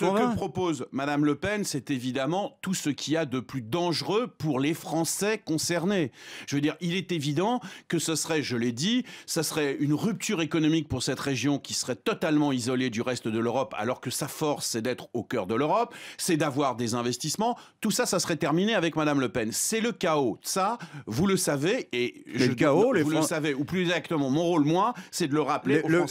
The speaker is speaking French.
Ce que propose Madame Le Pen, c'est évidemment tout ce qu'il y a de plus dangereux pour les Français concernés. Je veux dire, il est évident que ce serait, je l'ai dit, ça serait une rupture économique pour cette région qui serait totalement isolée du reste de l'Europe, alors que sa force, c'est d'être au cœur de l'Europe, c'est d'avoir des investissements. Tout ça, ça serait terminé avec Madame Le Pen. C'est le chaos. Ça, vous le savez, et le chaos, vous le savez, ou plus exactement, mon rôle, moi, c'est de le rappeler. aux Français.